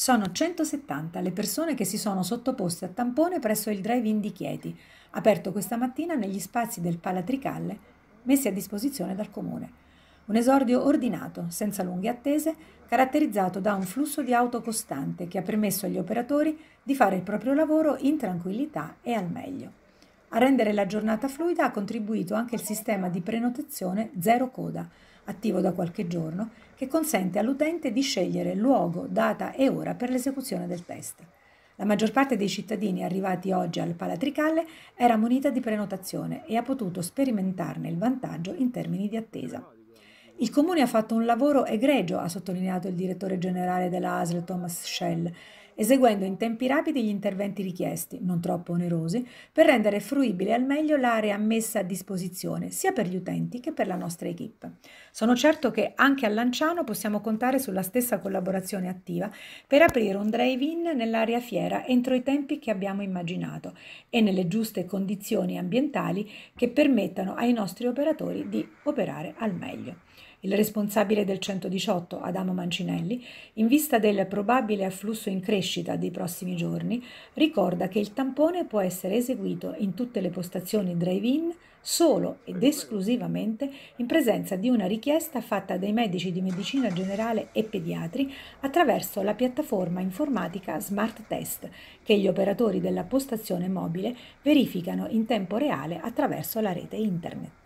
Sono 170 le persone che si sono sottoposte a tampone presso il drive-in di Chieti, aperto questa mattina negli spazi del Palatricalle, messi a disposizione dal comune. Un esordio ordinato, senza lunghe attese, caratterizzato da un flusso di auto costante che ha permesso agli operatori di fare il proprio lavoro in tranquillità e al meglio. A rendere la giornata fluida ha contribuito anche il sistema di prenotazione Zero Coda, attivo da qualche giorno, che consente all'utente di scegliere luogo, data e ora per l'esecuzione del test. La maggior parte dei cittadini arrivati oggi al Palatricalle era munita di prenotazione e ha potuto sperimentarne il vantaggio in termini di attesa. Il comune ha fatto un lavoro egregio, ha sottolineato il direttore generale della ASL Thomas Schell, eseguendo in tempi rapidi gli interventi richiesti, non troppo onerosi, per rendere fruibile al meglio l'area messa a disposizione sia per gli utenti che per la nostra equip. Sono certo che anche a Lanciano possiamo contare sulla stessa collaborazione attiva per aprire un drive-in nell'area fiera entro i tempi che abbiamo immaginato e nelle giuste condizioni ambientali che permettano ai nostri operatori di operare al meglio. Il responsabile del 118, Adamo Mancinelli, in vista del probabile afflusso in crescita crescita dei prossimi giorni, ricorda che il tampone può essere eseguito in tutte le postazioni drive-in solo ed esclusivamente in presenza di una richiesta fatta dai medici di medicina generale e pediatri attraverso la piattaforma informatica Smart Test che gli operatori della postazione mobile verificano in tempo reale attraverso la rete internet.